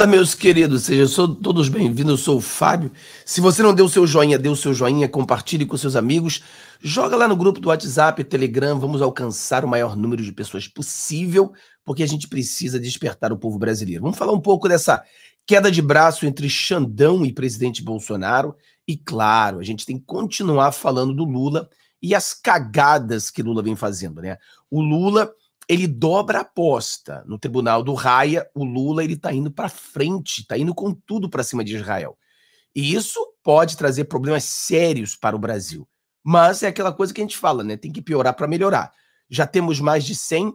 Olá, meus queridos, sejam todos bem-vindos. Eu sou o Fábio. Se você não deu o seu joinha, dê o seu joinha, compartilhe com seus amigos, joga lá no grupo do WhatsApp, Telegram. Vamos alcançar o maior número de pessoas possível, porque a gente precisa despertar o povo brasileiro. Vamos falar um pouco dessa queda de braço entre Xandão e presidente Bolsonaro. E claro, a gente tem que continuar falando do Lula e as cagadas que Lula vem fazendo, né? O Lula ele dobra a aposta no tribunal do Raia. O Lula ele está indo para frente, está indo com tudo para cima de Israel. E isso pode trazer problemas sérios para o Brasil. Mas é aquela coisa que a gente fala, né? Tem que piorar para melhorar. Já temos mais de 100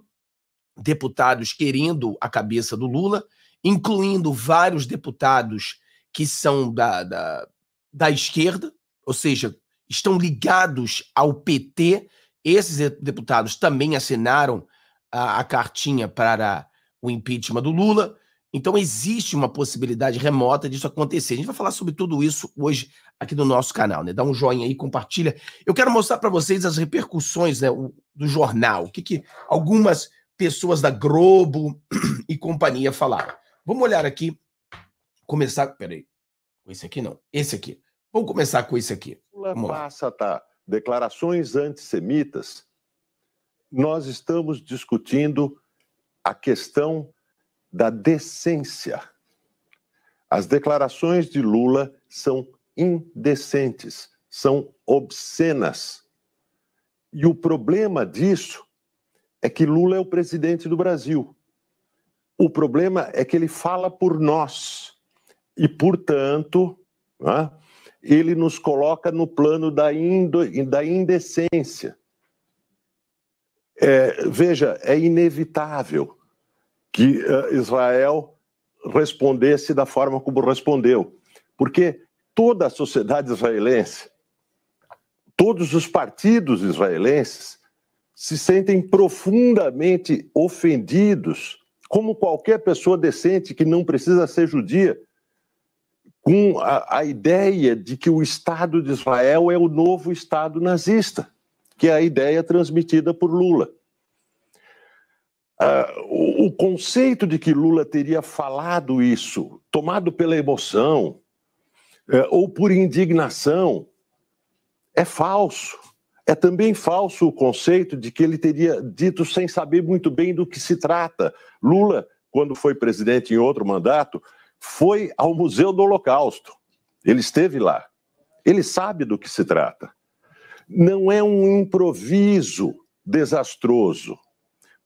deputados querendo a cabeça do Lula, incluindo vários deputados que são da, da, da esquerda, ou seja, estão ligados ao PT. Esses deputados também assinaram a, a cartinha para o impeachment do Lula. Então, existe uma possibilidade remota disso acontecer. A gente vai falar sobre tudo isso hoje aqui no nosso canal, né? Dá um joinha aí, compartilha. Eu quero mostrar para vocês as repercussões né, do jornal, o que, que algumas pessoas da Globo e companhia falaram. Vamos olhar aqui, começar. Peraí, com esse aqui não, esse aqui. Vamos começar com esse aqui. Lula passa, tá? Declarações antissemitas nós estamos discutindo a questão da decência. As declarações de Lula são indecentes, são obscenas. E o problema disso é que Lula é o presidente do Brasil. O problema é que ele fala por nós e, portanto, né, ele nos coloca no plano da, indo, da indecência. É, veja, é inevitável que uh, Israel respondesse da forma como respondeu, porque toda a sociedade israelense, todos os partidos israelenses se sentem profundamente ofendidos, como qualquer pessoa decente que não precisa ser judia, com a, a ideia de que o Estado de Israel é o novo Estado nazista que é a ideia transmitida por Lula. Ah, o, o conceito de que Lula teria falado isso, tomado pela emoção é, ou por indignação, é falso. É também falso o conceito de que ele teria dito sem saber muito bem do que se trata. Lula, quando foi presidente em outro mandato, foi ao Museu do Holocausto. Ele esteve lá. Ele sabe do que se trata. Não é um improviso desastroso,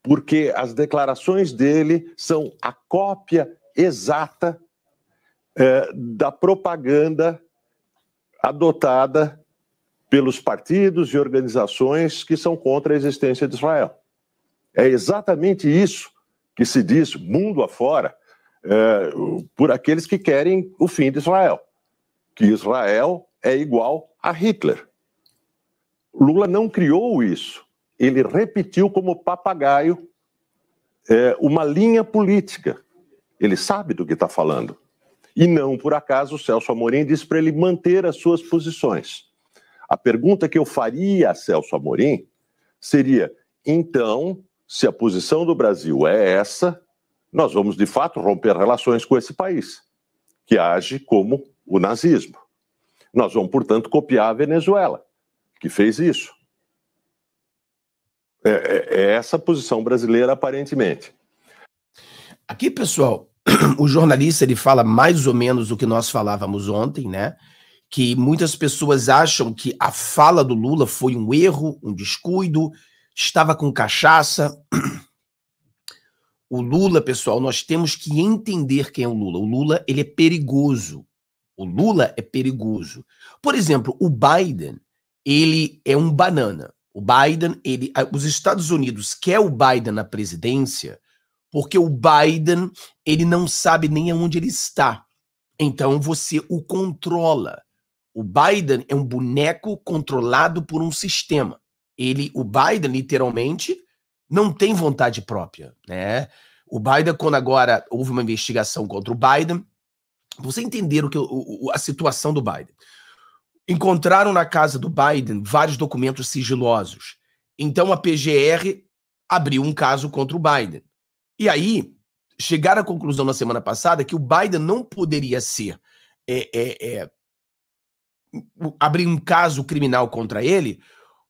porque as declarações dele são a cópia exata é, da propaganda adotada pelos partidos e organizações que são contra a existência de Israel. É exatamente isso que se diz mundo afora é, por aqueles que querem o fim de Israel, que Israel é igual a Hitler. Lula não criou isso. Ele repetiu como papagaio é, uma linha política. Ele sabe do que está falando. E não por acaso o Celso Amorim disse para ele manter as suas posições. A pergunta que eu faria a Celso Amorim seria: então, se a posição do Brasil é essa, nós vamos de fato romper relações com esse país, que age como o nazismo. Nós vamos, portanto, copiar a Venezuela que fez isso. É, é, é essa a posição brasileira, aparentemente. Aqui, pessoal, o jornalista ele fala mais ou menos o que nós falávamos ontem, né? Que muitas pessoas acham que a fala do Lula foi um erro, um descuido, estava com cachaça. O Lula, pessoal, nós temos que entender quem é o Lula. O Lula, ele é perigoso. O Lula é perigoso. Por exemplo, o Biden, ele é um banana. O Biden, ele, os Estados Unidos quer o Biden na presidência porque o Biden ele não sabe nem aonde ele está. Então você o controla. O Biden é um boneco controlado por um sistema. Ele, o Biden literalmente não tem vontade própria, né? O Biden quando agora houve uma investigação contra o Biden, você entender o que o, a situação do Biden. Encontraram na casa do Biden vários documentos sigilosos. Então a PGR abriu um caso contra o Biden. E aí chegaram à conclusão na semana passada que o Biden não poderia ser é, é, é, abrir um caso criminal contra ele,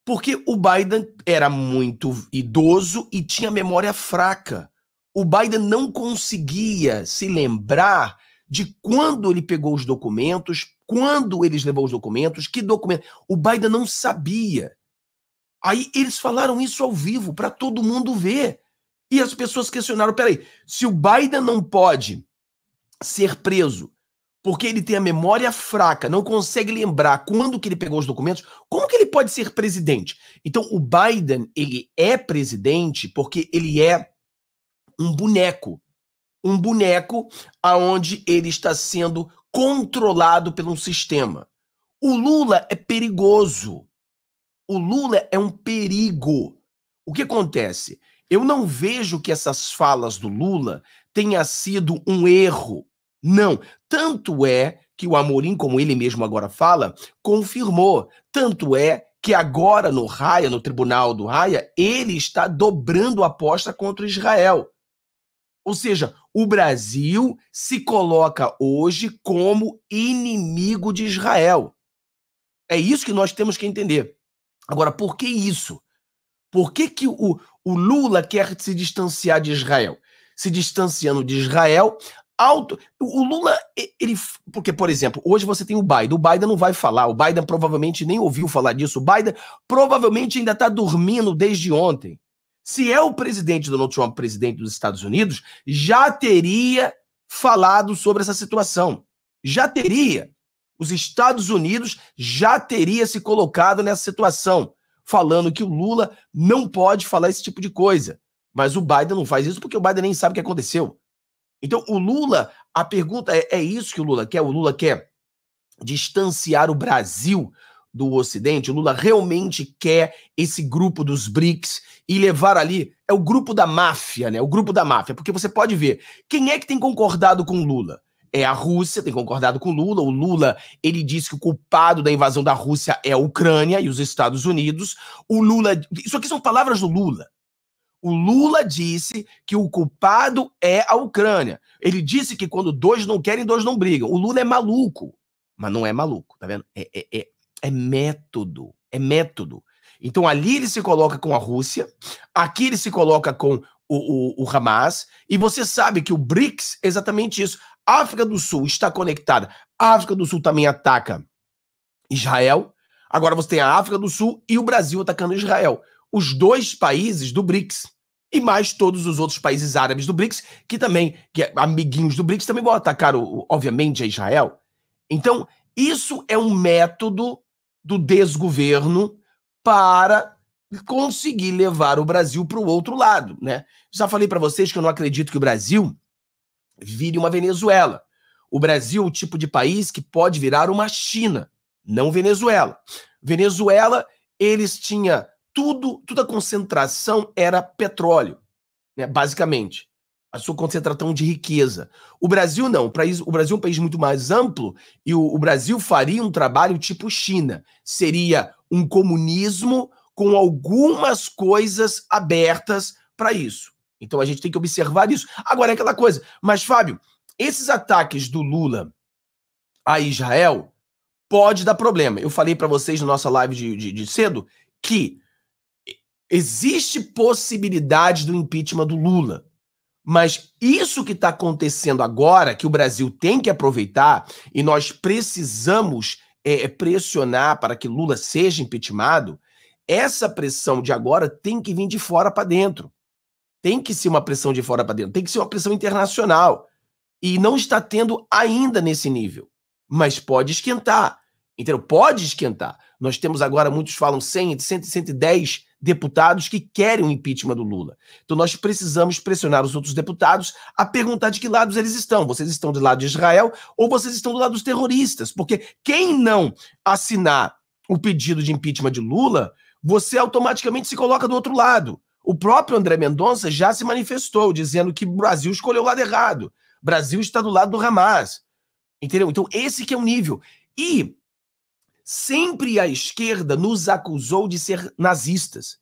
porque o Biden era muito idoso e tinha memória fraca. O Biden não conseguia se lembrar de quando ele pegou os documentos, quando eles levou os documentos, que documento? O Biden não sabia. Aí eles falaram isso ao vivo para todo mundo ver. E as pessoas questionaram: peraí, se o Biden não pode ser preso porque ele tem a memória fraca, não consegue lembrar quando que ele pegou os documentos, como que ele pode ser presidente? Então o Biden, ele é presidente porque ele é um boneco. Um boneco aonde ele está sendo controlado pelo sistema. O Lula é perigoso. O Lula é um perigo. O que acontece? Eu não vejo que essas falas do Lula tenha sido um erro. Não. Tanto é que o Amorim, como ele mesmo agora fala, confirmou. Tanto é que agora no Raia, no tribunal do Raia, ele está dobrando a aposta contra Israel. Ou seja, o Brasil se coloca hoje como inimigo de Israel. É isso que nós temos que entender. Agora, por que isso? Por que, que o, o Lula quer se distanciar de Israel? Se distanciando de Israel, alto. O Lula, ele. Porque, por exemplo, hoje você tem o Biden. O Biden não vai falar. O Biden provavelmente nem ouviu falar disso. O Biden provavelmente ainda está dormindo desde ontem. Se é o presidente Donald Trump, presidente dos Estados Unidos, já teria falado sobre essa situação. Já teria. Os Estados Unidos já teria se colocado nessa situação, falando que o Lula não pode falar esse tipo de coisa. Mas o Biden não faz isso porque o Biden nem sabe o que aconteceu. Então, o Lula, a pergunta é: é isso que o Lula quer? O Lula quer distanciar o Brasil do Ocidente, o Lula realmente quer esse grupo dos BRICS e levar ali. É o grupo da máfia, né? O grupo da máfia, porque você pode ver quem é que tem concordado com Lula. É a Rússia, tem concordado com Lula. O Lula, ele disse que o culpado da invasão da Rússia é a Ucrânia e os Estados Unidos. O Lula, isso aqui são palavras do Lula. O Lula disse que o culpado é a Ucrânia. Ele disse que quando dois não querem, dois não brigam. O Lula é maluco, mas não é maluco, tá vendo? É, é, é é método. É método. Então ali ele se coloca com a Rússia, aqui ele se coloca com o, o, o Hamas, e você sabe que o BRICS é exatamente isso. A África do Sul está conectada. A África do Sul também ataca Israel. Agora você tem a África do Sul e o Brasil atacando Israel. Os dois países do BRICS. E mais todos os outros países árabes do BRICS, que também, que é, amiguinhos do BRICS, também vão atacar, o, obviamente, a Israel. Então, isso é um método do desgoverno para conseguir levar o Brasil para o outro lado, né? Já falei para vocês que eu não acredito que o Brasil vire uma Venezuela. O Brasil é o tipo de país que pode virar uma China, não Venezuela. Venezuela, eles tinham tudo, toda a concentração era petróleo, né, basicamente a sua concentração de riqueza. O Brasil não. O, o Brasil é um país muito mais amplo e o, o Brasil faria um trabalho tipo China. Seria um comunismo com algumas coisas abertas para isso. Então a gente tem que observar isso. Agora é aquela coisa. Mas, Fábio, esses ataques do Lula a Israel pode dar problema. Eu falei para vocês na nossa live de, de, de cedo que existe possibilidade do impeachment do Lula. Mas isso que está acontecendo agora, que o Brasil tem que aproveitar, e nós precisamos é, é, pressionar para que Lula seja impeachmentado, essa pressão de agora tem que vir de fora para dentro. Tem que ser uma pressão de fora para dentro, tem que ser uma pressão internacional. E não está tendo ainda nesse nível, mas pode esquentar. Entendeu? Pode esquentar. Nós temos agora, muitos falam 100, 100 110 deputados que querem o impeachment do Lula. Então nós precisamos pressionar os outros deputados a perguntar de que lados eles estão. Vocês estão do lado de Israel ou vocês estão do lado dos terroristas? Porque quem não assinar o pedido de impeachment de Lula, você automaticamente se coloca do outro lado. O próprio André Mendonça já se manifestou dizendo que o Brasil escolheu o lado errado. O Brasil está do lado do Hamas. Entendeu? Então esse que é o nível. E Sempre a esquerda nos acusou de ser nazistas.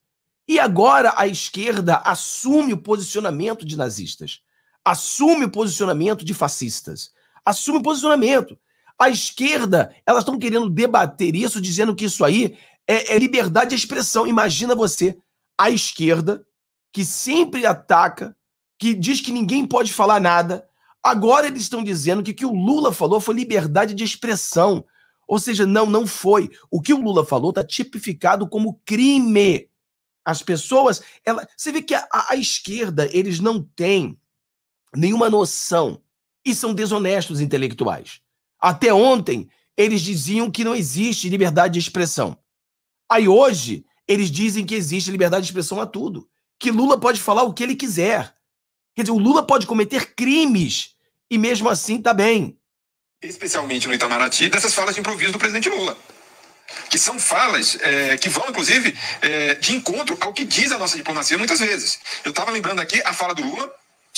E agora a esquerda assume o posicionamento de nazistas, assume o posicionamento de fascistas, assume o posicionamento. A esquerda, elas estão querendo debater isso, dizendo que isso aí é, é liberdade de expressão. Imagina você, a esquerda, que sempre ataca, que diz que ninguém pode falar nada, agora eles estão dizendo que o que o Lula falou foi liberdade de expressão. Ou seja, não, não foi. O que o Lula falou está tipificado como crime. As pessoas, ela, você vê que a, a, esquerda, eles não têm nenhuma noção e são desonestos intelectuais. Até ontem, eles diziam que não existe liberdade de expressão. Aí hoje, eles dizem que existe liberdade de expressão a tudo. Que Lula pode falar o que ele quiser. Quer dizer, o Lula pode cometer crimes e mesmo assim tá bem especialmente no Itamaraty, dessas falas de improviso do presidente Lula. Que são falas é, que vão, inclusive, é, de encontro ao que diz a nossa diplomacia muitas vezes. Eu estava lembrando aqui a fala do Lula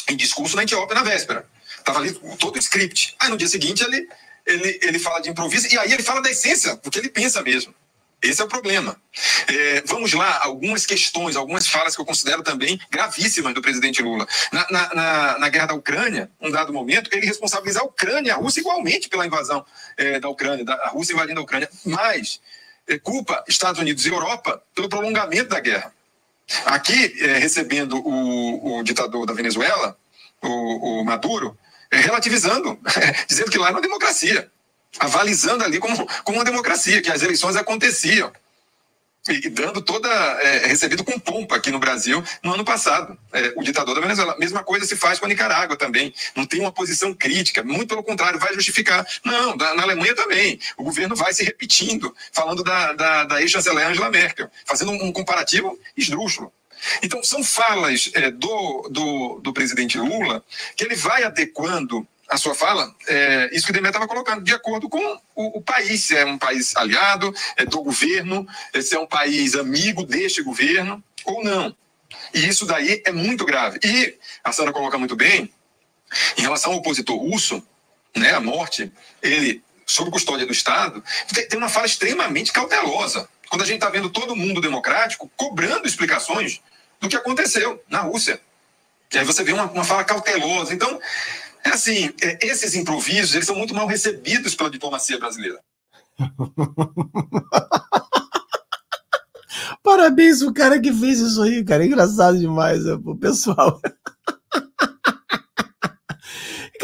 em discurso na Etiópia na véspera. Estava ali todo o script. Aí no dia seguinte ele, ele, ele fala de improviso e aí ele fala da essência, porque ele pensa mesmo. Esse é o problema. É, vamos lá, algumas questões, algumas falas que eu considero também gravíssimas do presidente Lula. Na, na, na, na guerra da Ucrânia, um dado momento, ele responsabiliza a Ucrânia, a Rússia igualmente pela invasão é, da Ucrânia, da, a Rússia invadindo a Ucrânia, mas é, culpa Estados Unidos e Europa pelo prolongamento da guerra. Aqui, é, recebendo o, o, ditador da Venezuela, o, o Maduro, é, relativizando, dizendo que lá é uma democracia avalizando ali como, como uma democracia, que as eleições aconteciam. E dando toda. É, recebido com pompa aqui no Brasil no ano passado. É, o ditador da Venezuela. Mesma coisa se faz com a Nicarágua também. Não tem uma posição crítica, muito pelo contrário, vai justificar. Não, na Alemanha também. O governo vai se repetindo, falando da, da, da ex-chanceler Angela Merkel, fazendo um, um comparativo esdrúxulo. Então, são falas é, do, do, do presidente Lula que ele vai adequando a sua fala, é, isso que o demet estava colocando, de acordo com o, o, país, se é um país aliado é do governo, é, se é um país amigo deste governo ou não. E isso daí é muito grave. E a Sandra coloca muito bem, em relação ao opositor russo, né, a morte, ele, sob custódia do Estado, tem, tem uma fala extremamente cautelosa. Quando a gente está vendo todo mundo democrático cobrando explicações do que aconteceu na Rússia. E aí você vê uma, uma fala cautelosa. Então, é assim, é, esses improvisos, eles são muito mal recebidos pela diplomacia brasileira. Parabéns o cara que fez isso aí, cara. É engraçado demais, né, pessoal.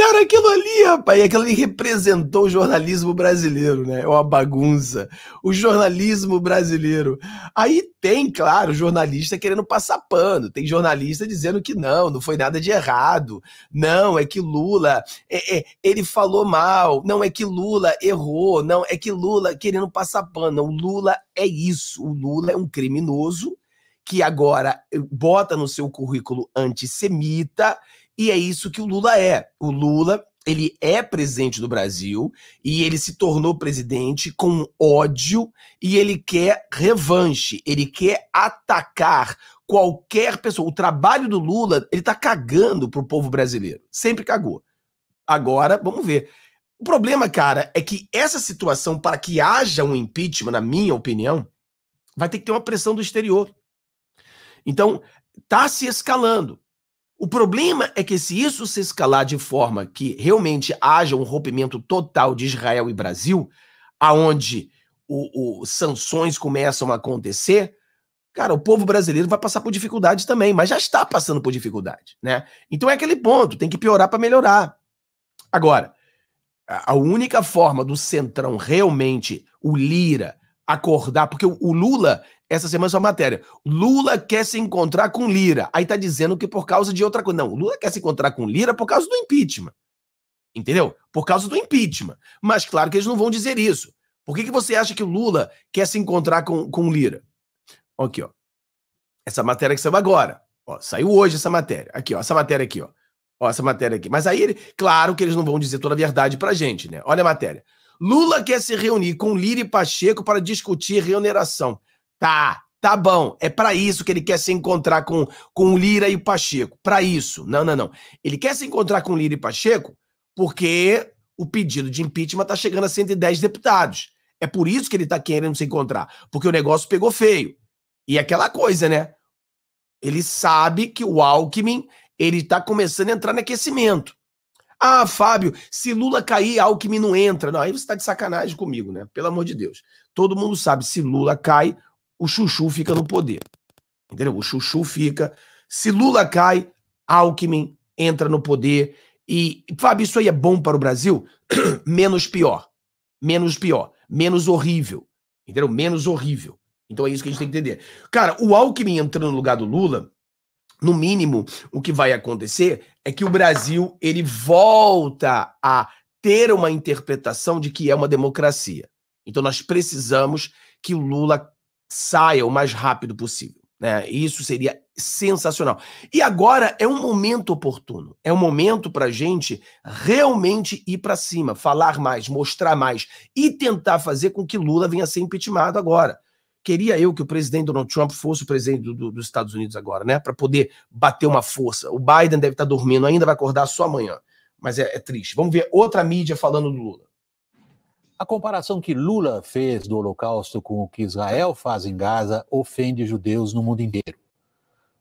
Cara, aquilo ali, rapaz, aquilo ali representou o jornalismo brasileiro, né? É uma bagunça. O jornalismo brasileiro. Aí tem, claro, jornalista querendo passar pano, tem jornalista dizendo que não, não foi nada de errado. Não, é que Lula, é, é, ele falou mal. Não, é que Lula errou. Não, é que Lula querendo passar pano. Não, Lula é isso. O Lula é um criminoso que agora bota no seu currículo antissemita e é isso que o Lula é. O Lula, ele é presidente do Brasil e ele se tornou presidente com ódio e ele quer revanche, ele quer atacar qualquer pessoa. O trabalho do Lula, ele tá cagando pro povo brasileiro. Sempre cagou. Agora, vamos ver. O problema, cara, é que essa situação, para que haja um impeachment, na minha opinião, vai ter que ter uma pressão do exterior. Então, tá se escalando. O problema é que se isso se escalar de forma que realmente haja um rompimento total de Israel e Brasil, aonde o, o, sanções começam a acontecer, cara, o povo brasileiro vai passar por dificuldade também, mas já está passando por dificuldade, né? Então é aquele ponto, tem que piorar para melhorar. Agora, a única forma do Centrão realmente, o Lira, acordar, porque o Lula, essa semana é sua matéria. Lula quer se encontrar com Lira. Aí tá dizendo que por causa de outra coisa. Não, Lula quer se encontrar com Lira por causa do impeachment. Entendeu? Por causa do impeachment. Mas claro que eles não vão dizer isso. Por que, que você acha que o Lula quer se encontrar com, com Lira? Aqui, ó. Essa matéria que saiu agora. Ó, saiu hoje essa matéria. Aqui, ó. Essa matéria aqui, ó. Ó, essa matéria aqui. Mas aí, claro que eles não vão dizer toda a verdade pra gente, né? Olha a matéria. Lula quer se reunir com Lira e Pacheco para discutir reoneração. Tá, tá bom. É para isso que ele quer se encontrar com, com o Lira e o Pacheco. Para isso. Não, não, não. Ele quer se encontrar com o Lira e Pacheco porque o pedido de impeachment está chegando a 110 deputados. É por isso que ele está querendo se encontrar, porque o negócio pegou feio. E é aquela coisa, né? Ele sabe que o Alckmin ele está começando a entrar no aquecimento. Ah, Fábio, se Lula cair, Alckmin não entra. Não, aí você está de sacanagem comigo, né? Pelo amor de Deus. Todo mundo sabe, se Lula cai, o Chuchu fica no poder. Entendeu? O Chuchu fica. Se Lula cai, Alckmin entra no poder. E, Fábio, isso aí é bom para o Brasil? Menos pior. Menos pior. Menos horrível. Entendeu? Menos horrível. Então é isso que a gente tem que entender. Cara, o Alckmin entrando no lugar do Lula, no mínimo, o que vai acontecer é que o Brasil ele volta a ter uma interpretação de que é uma democracia. Então nós precisamos que o Lula saia o mais rápido possível. Né? Isso seria sensacional. E agora é um momento oportuno, é um momento para a gente realmente ir para cima, falar mais, mostrar mais e tentar fazer com que Lula venha a ser impeachmentado agora. Queria eu que o presidente Donald Trump fosse o presidente do, do, dos Estados Unidos agora, né? Para poder bater uma força. O Biden deve estar tá dormindo ainda, vai acordar só amanhã. Mas é, é triste. Vamos ver outra mídia falando do Lula. A comparação que Lula fez do Holocausto com o que Israel faz em Gaza ofende judeus no mundo inteiro,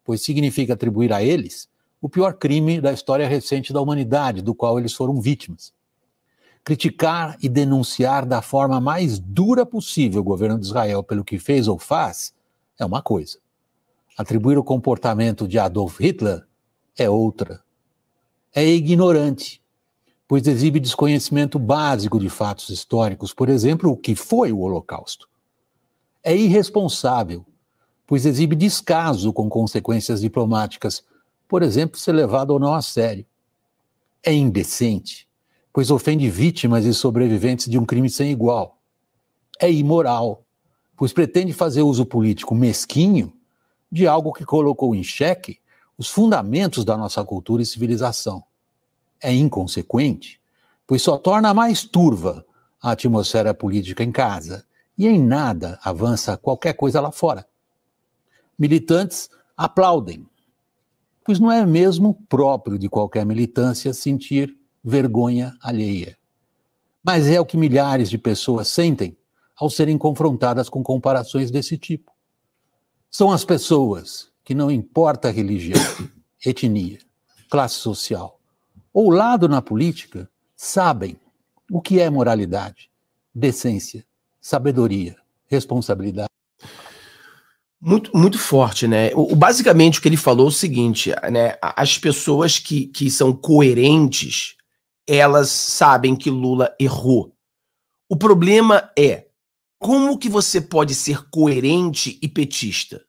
pois significa atribuir a eles o pior crime da história recente da humanidade, do qual eles foram vítimas. Criticar e denunciar da forma mais dura possível o governo de Israel pelo que fez ou faz é uma coisa. Atribuir o comportamento de Adolf Hitler é outra. É ignorante pois exibe desconhecimento básico de fatos históricos, por exemplo, o que foi o Holocausto. É irresponsável, pois exibe descaso com consequências diplomáticas, por exemplo, ser levado ou não a sério. É indecente, pois ofende vítimas e sobreviventes de um crime sem igual. É imoral, pois pretende fazer uso político mesquinho de algo que colocou em xeque os fundamentos da nossa cultura e civilização é inconsequente, pois só torna mais turva a atmosfera política em casa e em nada avança qualquer coisa lá fora. Militantes aplaudem, pois não é mesmo próprio de qualquer militância sentir vergonha alheia. Mas é o que milhares de pessoas sentem ao serem confrontadas com comparações desse tipo. São as pessoas que não importa religião, etnia, classe social, ou lado na política sabem o que é moralidade, decência, sabedoria, responsabilidade. Muito, muito forte, né? O, basicamente o que ele falou é o seguinte, né? As pessoas que, que são coerentes, elas sabem que Lula errou. O problema é como que você pode ser coerente e petista?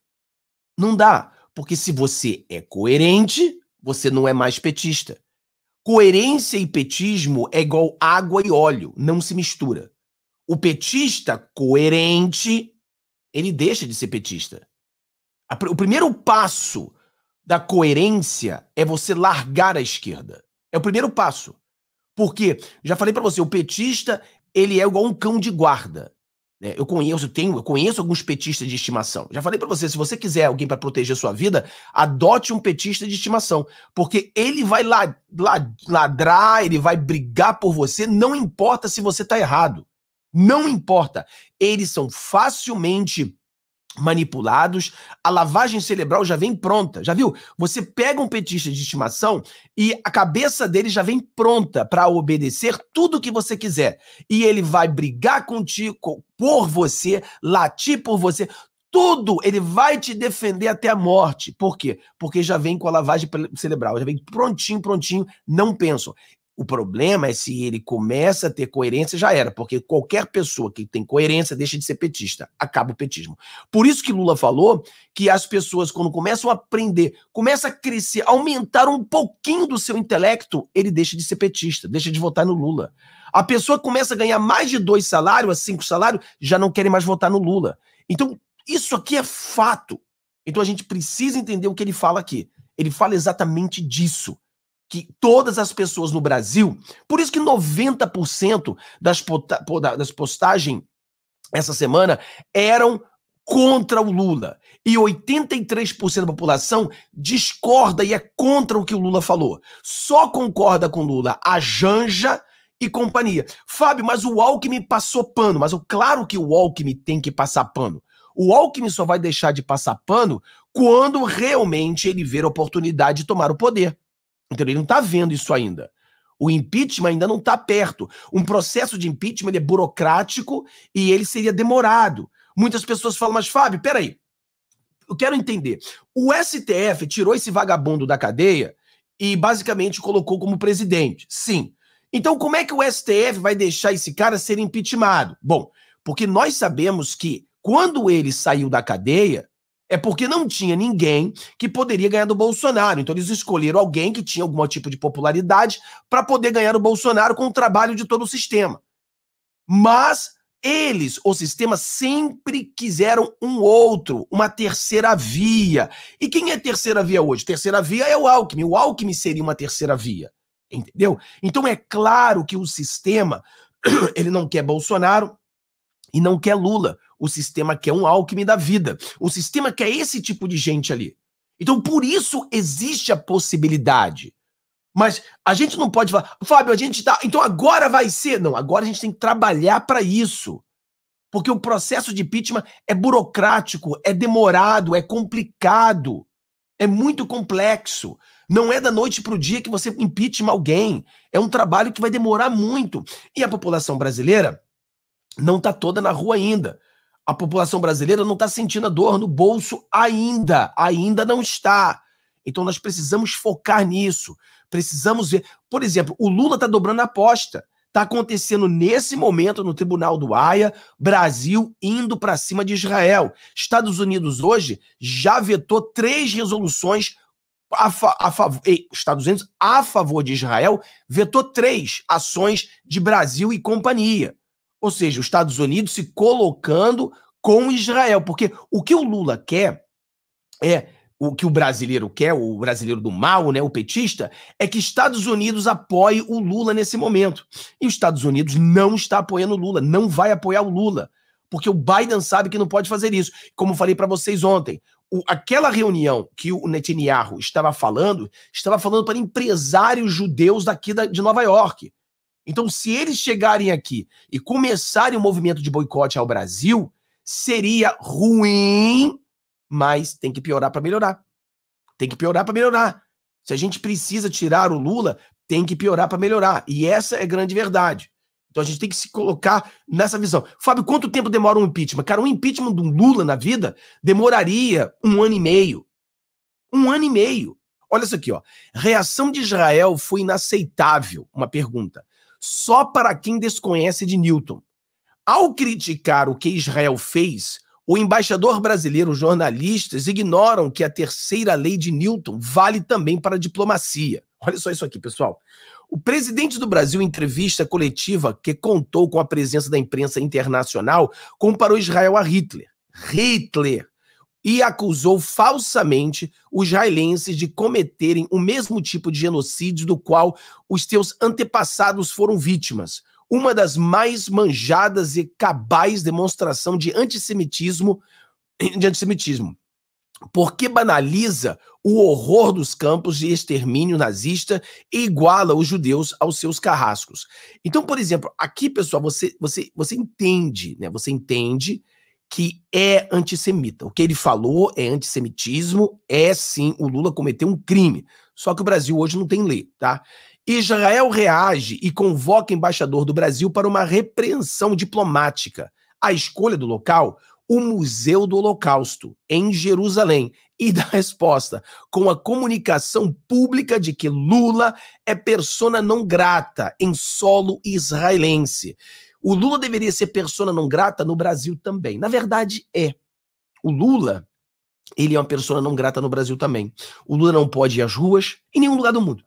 Não dá, porque se você é coerente, você não é mais petista. Coerência e petismo é igual água e óleo, não se mistura. O petista coerente, ele deixa de ser petista. O primeiro passo da coerência é você largar a esquerda. É o primeiro passo. Porque, já falei para você, o petista, ele é igual um cão de guarda. É, eu conheço, tenho, eu conheço alguns petistas de estimação. Já falei para você, se você quiser alguém para proteger sua vida, adote um petista de estimação, porque ele vai ladrar, ele vai brigar por você, não importa se você está errado. Não importa. Eles são facilmente manipulados, a lavagem cerebral já vem pronta, já viu? Você pega um petista de estimação e a cabeça dele já vem pronta para obedecer tudo que você quiser. E ele vai brigar contigo, por você, latir por você, tudo, ele vai te defender até a morte. Por quê? Porque já vem com a lavagem cerebral, já vem prontinho, prontinho, não pensam. O problema é se ele começa a ter coerência, já era, porque qualquer pessoa que tem coerência deixa de ser petista, acaba o petismo. Por isso que Lula falou que as pessoas, quando começam a aprender, começam a crescer, aumentar um pouquinho do seu intelecto, ele deixa de ser petista, deixa de votar no Lula. A pessoa começa a ganhar mais de dois salários, a cinco salários, já não querem mais votar no Lula. Então, isso aqui é fato. Então a gente precisa entender o que ele fala aqui. Ele fala exatamente disso que todas as pessoas no Brasil, por isso que 90% das, das postagens essa semana eram contra o Lula. E 83% da população discorda e é contra o que o Lula falou. Só concorda com Lula a Janja e companhia. Fábio, mas o Alckmin passou pano. Mas claro que o Alckmin tem que passar pano. O Alckmin só vai deixar de passar pano quando realmente ele ver a oportunidade de tomar o poder. Entendeu? Ele não está vendo isso ainda. O impeachment ainda não está perto. Um processo de impeachment é burocrático e ele seria demorado. Muitas pessoas falam, mas Fábio, peraí, eu quero entender. O STF tirou esse vagabundo da cadeia e basicamente colocou como presidente. Sim. Então, como é que o STF vai deixar esse cara ser impeachmentado? Bom, porque nós sabemos que quando ele saiu da cadeia, é porque não tinha ninguém que poderia ganhar do Bolsonaro. Então eles escolheram alguém que tinha algum tipo de popularidade para poder ganhar o Bolsonaro com o trabalho de todo o sistema. Mas eles, o sistema, sempre quiseram um outro, uma terceira via. E quem é terceira via hoje? Terceira via é o Alckmin. O Alckmin seria uma terceira via. Entendeu? Então é claro que o sistema, ele não quer Bolsonaro e não quer Lula. O sistema quer é um Alckmin da vida. O sistema quer é esse tipo de gente ali. Então, por isso existe a possibilidade. Mas a gente não pode falar, Fábio, a gente tá. Então agora vai ser. Não, agora a gente tem que trabalhar para isso. Porque o processo de impeachment é burocrático, é demorado, é complicado, é muito complexo. Não é da noite para o dia que você impeachment alguém. É um trabalho que vai demorar muito. E a população brasileira não está toda na rua ainda a população brasileira não está sentindo a dor no bolso ainda. Ainda não está. Então nós precisamos focar nisso. Precisamos ver. Por exemplo, o Lula está dobrando a aposta. Está acontecendo nesse momento no Tribunal do Haia, Brasil indo para cima de Israel. Estados Unidos hoje já vetou três resoluções a, fa a favor. Estados Unidos a favor de Israel vetou três ações de Brasil e companhia. Ou seja, os Estados Unidos se colocando com Israel. Porque o que o Lula quer é o que o brasileiro quer, o brasileiro do mal, né, o petista, é que Estados Unidos apoie o Lula nesse momento. E os Estados Unidos não está apoiando o Lula, não vai apoiar o Lula, porque o Biden sabe que não pode fazer isso. Como falei para vocês ontem, o, aquela reunião que o Netanyahu estava falando, estava falando para empresários judeus daqui da, de Nova York. Então, se eles chegarem aqui e começarem o um movimento de boicote ao Brasil, seria ruim, mas tem que piorar para melhorar. Tem que piorar para melhorar. Se a gente precisa tirar o Lula, tem que piorar para melhorar. E essa é a grande verdade. Então a gente tem que se colocar nessa visão. Fábio, quanto tempo demora um impeachment? Cara, um impeachment de um Lula na vida demoraria um ano e meio. Um ano e meio. Olha isso aqui, ó. Reação de Israel foi inaceitável. Uma pergunta só para quem desconhece de Newton. Ao criticar o que Israel fez, o embaixador brasileiro, os jornalistas ignoram que a terceira lei de Newton vale também para a diplomacia. Olha só isso aqui, pessoal. O presidente do Brasil, em entrevista coletiva que contou com a presença da imprensa internacional, comparou Israel a Hitler. Hitler e acusou falsamente os israelenses de cometerem o mesmo tipo de genocídio do qual os seus antepassados foram vítimas. Uma das mais manjadas e cabais demonstração de antissemitismo, de antissemitismo porque banaliza o horror dos campos de extermínio nazista e iguala os judeus aos seus carrascos. Então, por exemplo, aqui, pessoal, você você você entende, né? Você entende que é antissemita. O que ele falou é antissemitismo, é sim, o Lula cometeu um crime. Só que o Brasil hoje não tem lei, tá? Israel reage e convoca embaixador do Brasil para uma repreensão diplomática. A escolha do local, o Museu do Holocausto, em Jerusalém, e da resposta, com a comunicação pública de que Lula é persona não grata em solo israelense. O Lula deveria ser persona não grata no Brasil também. Na verdade, é. O Lula, ele é uma persona não grata no Brasil também. O Lula não pode ir às ruas em nenhum lugar do mundo.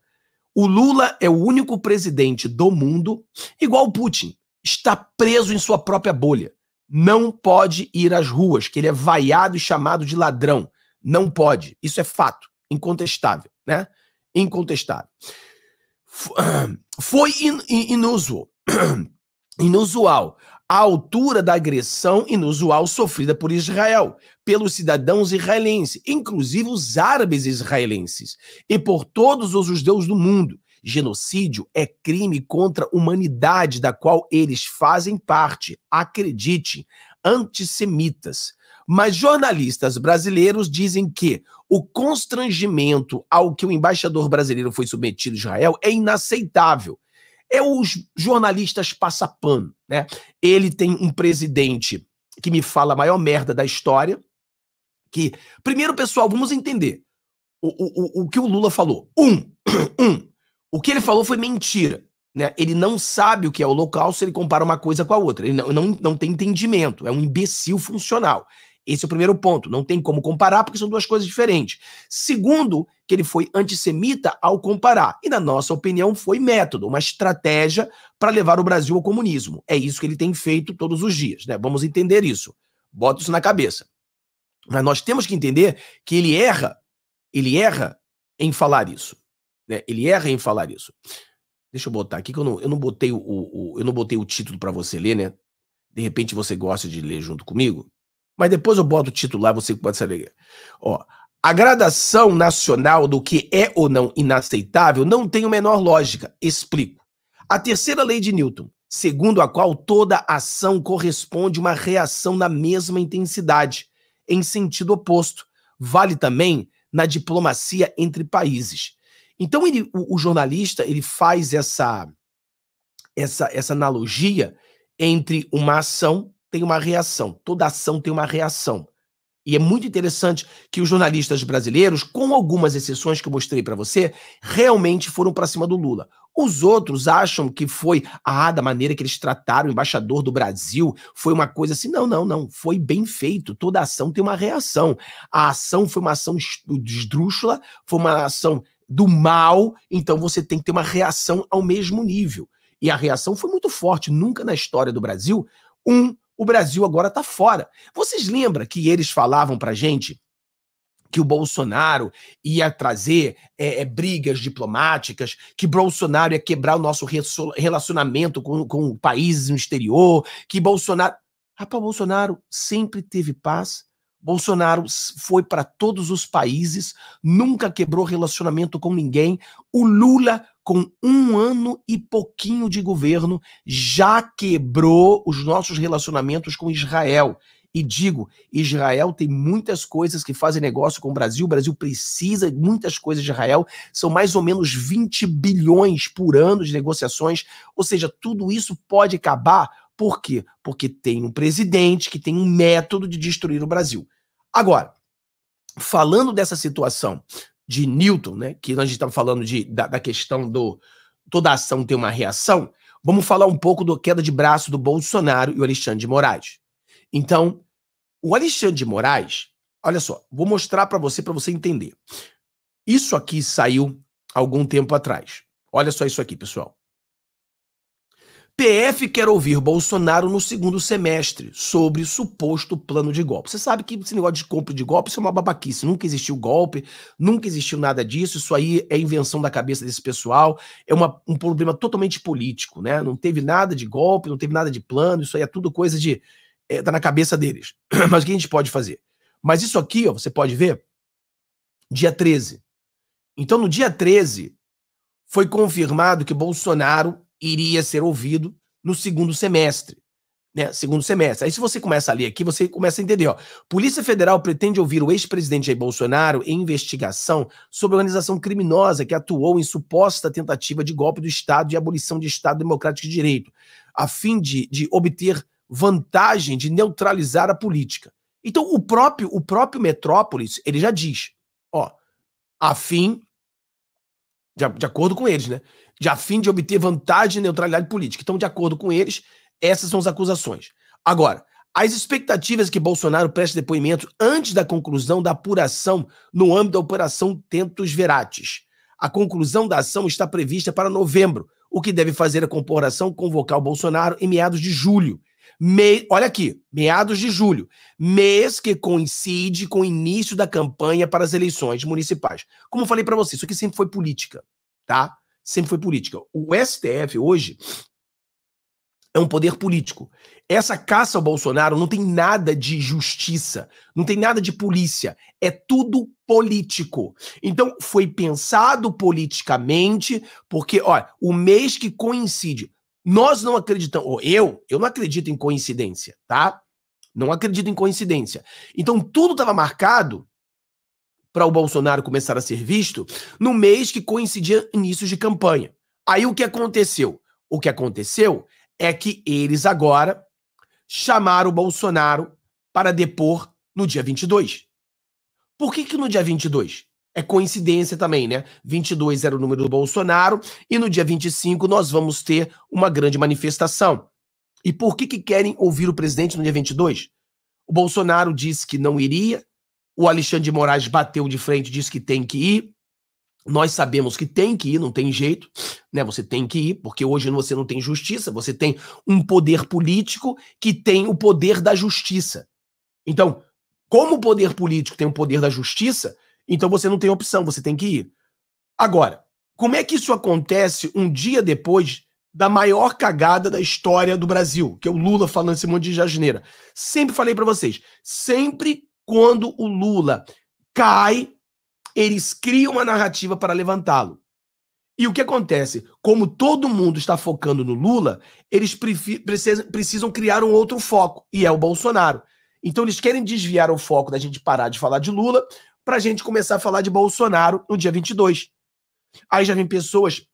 O Lula é o único presidente do mundo, igual o Putin, está preso em sua própria bolha. Não pode ir às ruas, que ele é vaiado e chamado de ladrão. Não pode. Isso é fato, incontestável, né? Incontestável. Foi in, in, inusual. inusual, a altura da agressão inusual sofrida por Israel, pelos cidadãos israelenses, inclusive os árabes israelenses, e por todos os judeus do mundo. Genocídio é crime contra a humanidade da qual eles fazem parte, acredite, antissemitas. Mas jornalistas brasileiros dizem que o constrangimento ao que o embaixador brasileiro foi submetido a Israel é inaceitável é os jornalistas passapano, né? Ele tem um presidente que me fala a maior merda da história, que primeiro, pessoal, vamos entender o, o, o que o Lula falou. Um, um, o que ele falou foi mentira. Né? Ele não sabe o que é holocausto, ele compara uma coisa com a outra. Ele não, não, não tem entendimento, é um imbecil funcional. Esse é o primeiro ponto. Não tem como comparar porque são duas coisas diferentes. Segundo, que ele foi antissemita ao comparar. E, na nossa opinião, foi método, uma estratégia para levar o Brasil ao comunismo. É isso que ele tem feito todos os dias. Né? Vamos entender isso. Bota isso na cabeça. Mas nós temos que entender que ele erra, ele erra em falar isso. Né? Ele erra em falar isso. Deixa eu botar aqui que eu não, eu não botei o, o eu não botei o título para você ler, né? De repente você gosta de ler junto comigo. Mas depois eu boto o título lá, você pode saber. Ó, a gradação nacional do que é ou não inaceitável não tem o menor lógica. Explico. A terceira lei de Newton, segundo a qual toda ação corresponde a uma reação na mesma intensidade, em sentido oposto, vale também na diplomacia entre países. Então ele, o, o jornalista ele faz essa, essa, essa analogia entre uma ação tem uma reação, toda ação tem uma reação. E é muito interessante que os jornalistas brasileiros, com algumas exceções que eu mostrei para você, realmente foram para cima do Lula. Os outros acham que foi ah, da maneira que eles trataram o embaixador do Brasil, foi uma coisa assim. Não, não, não. Foi bem feito. Toda ação tem uma reação. A ação foi uma ação esdrúxula, foi uma ação do mal, então você tem que ter uma reação ao mesmo nível. E a reação foi muito forte. Nunca na história do Brasil um o Brasil agora está fora. Vocês lembram que eles falavam para gente que o Bolsonaro ia trazer é, é, brigas diplomáticas, que Bolsonaro ia quebrar o nosso relacionamento com, com países no exterior, que Bolsonaro. Rapaz, Bolsonaro sempre teve paz. Bolsonaro foi para todos os países, nunca quebrou relacionamento com ninguém. O Lula com um ano e pouquinho de governo, já quebrou os nossos relacionamentos com Israel. E digo, Israel tem muitas coisas que fazem negócio com o Brasil, o Brasil precisa de muitas coisas de Israel, são mais ou menos 20 bilhões por ano de negociações, ou seja, tudo isso pode acabar, por quê? Porque tem um presidente que tem um método de destruir o Brasil. Agora, falando dessa situação de Newton, né? Que nós estamos falando de, da, da questão do toda ação tem uma reação. Vamos falar um pouco da queda de braço do Bolsonaro e o Alexandre de Moraes. Então, o Alexandre de Moraes, olha só, vou mostrar para você para você entender. Isso aqui saiu algum tempo atrás. Olha só isso aqui, pessoal. PF quer ouvir Bolsonaro no segundo semestre sobre suposto plano de golpe. Você sabe que esse negócio de compra de golpe isso é uma babaquice. Nunca existiu golpe, nunca existiu nada disso. Isso aí é invenção da cabeça desse pessoal. É uma, um problema totalmente político, né? Não teve nada de golpe, não teve nada de plano. Isso aí é tudo coisa de. É, tá na cabeça deles. Mas o que a gente pode fazer? Mas isso aqui, ó, você pode ver, dia 13. Então, no dia 13, foi confirmado que Bolsonaro iria ser ouvido no segundo semestre. Né, segundo semestre. Aí, se você começa a ler aqui, você começa a entender. Ó. Polícia Federal pretende ouvir o ex-presidente Jair Bolsonaro em investigação sobre organização criminosa que atuou em suposta tentativa de golpe do Estado e abolição de Estado Democrático de Direito, a fim de, de obter vantagem de neutralizar a política. Então, o próprio, o próprio Metrópolis, ele já diz, ó, a fim, de, de acordo com eles, né? de a fim de obter vantagem e neutralidade política. Então, de acordo com eles, essas são as acusações. Agora, as expectativas que Bolsonaro preste depoimento antes da conclusão da apuração no âmbito da Operação Tentos Verates. A conclusão da ação está prevista para novembro, o que deve fazer a corporação convocar o Bolsonaro em meados de julho. Me... Olha aqui, meados de julho, mês que coincide com o início da campanha para as eleições municipais. Como eu falei para você, isso aqui sempre foi política, tá? sempre foi política. O STF hoje é um poder político. Essa caça ao Bolsonaro não tem nada de justiça, não tem nada de polícia, é tudo político. Então foi pensado politicamente, porque, olha, o mês que coincide, nós não acreditamos, ou eu, eu não acredito em coincidência, tá? Não acredito em coincidência. Então tudo estava marcado para o Bolsonaro começar a ser visto no mês que coincidia inícios de campanha. Aí o que aconteceu? O que aconteceu é que eles agora chamaram o Bolsonaro para depor no dia 22. Por que, que no dia 22? É coincidência também, né? 22 era o número do Bolsonaro e no dia 25 nós vamos ter uma grande manifestação. E por que, que querem ouvir o presidente no dia 22? O Bolsonaro disse que não iria, o Alexandre de Moraes bateu de frente, disse que tem que ir. Nós sabemos que tem que ir, não tem jeito, né? Você tem que ir, porque hoje você não tem justiça, você tem um poder político que tem o poder da justiça. Então, como o poder político tem o poder da justiça, então você não tem opção, você tem que ir. Agora, como é que isso acontece um dia depois da maior cagada da história do Brasil, que é o Lula falando esse monte de jasneira? Sempre falei para vocês, sempre quando o Lula cai, eles criam uma narrativa para levantá-lo. E o que acontece? Como todo mundo está focando no Lula, eles precisam, criar um outro foco, e é o Bolsonaro. Então eles querem desviar o foco da gente parar de falar de Lula para a gente começar a falar de Bolsonaro no dia 22. Aí já vem pessoas,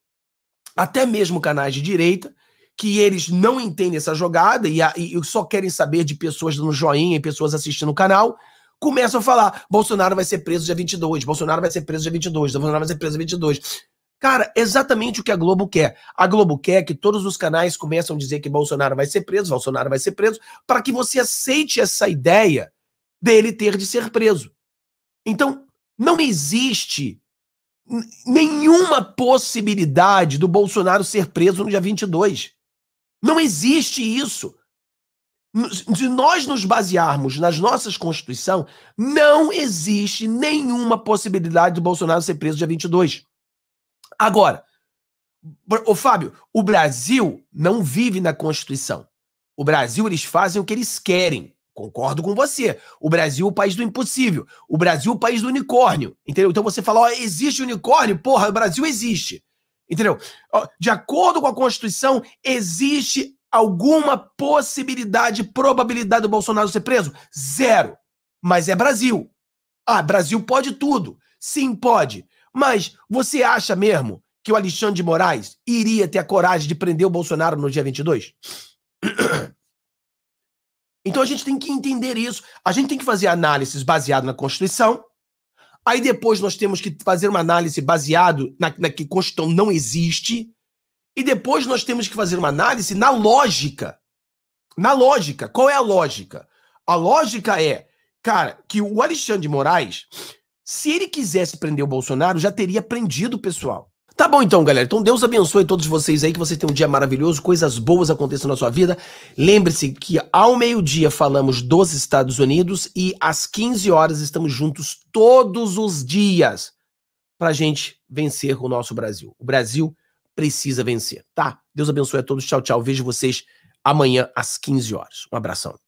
até mesmo canais de direita, que eles não entendem essa jogada e, a, e só querem saber de pessoas dando joinha e pessoas assistindo o canal começam a falar: Bolsonaro vai ser preso dia 22, Bolsonaro vai ser preso dia 22, Bolsonaro vai ser preso dia 22. Cara, exatamente o que a Globo quer. A Globo quer que todos os canais começam a dizer que Bolsonaro vai ser preso, Bolsonaro vai ser preso, para que você aceite essa ideia dele ter de ser preso. Então, não existe nenhuma possibilidade do Bolsonaro ser preso no dia 22. Não existe isso de nós nos basearmos nas nossas Constituição, não existe nenhuma possibilidade do Bolsonaro ser preso dia 22. Agora, o Fábio, o Brasil não vive na Constituição. O Brasil, eles fazem o que eles querem. Concordo com você. O Brasil, o país do impossível. O Brasil, o país do unicórnio. Entendeu? Então você fala, ó, existe unicórnio? Porra, o Brasil existe. Entendeu? De acordo com a Constituição, existe alguma possibilidade, probabilidade do Bolsonaro ser preso? Zero. Mas é Brasil. Ah, Brasil pode tudo. Sim, pode. Mas você acha mesmo que o Alexandre de Moraes iria ter a coragem de prender o Bolsonaro no dia 22? Então a gente tem que entender isso. A gente tem que fazer análises baseado na Constituição. Aí depois nós temos que fazer uma análise baseado na, na que Constituição não existe. E depois nós temos que fazer uma análise na lógica. Na lógica. Qual é a lógica? A lógica é, cara, que o Alexandre de Moraes, se ele quisesse prender o Bolsonaro, já teria prendido o pessoal. Tá bom então, galera. Então Deus abençoe todos vocês aí, que vocês tenham um dia maravilhoso, coisas boas aconteçam na sua vida. Lembre-se que ao meio-dia falamos dos Estados Unidos e às 15 horas estamos juntos todos os dias pra gente vencer o nosso Brasil. O Brasil precisa vencer, tá? Deus abençoe a todos. Tchau, tchau. Vejo vocês amanhã às 15 horas. Um abração.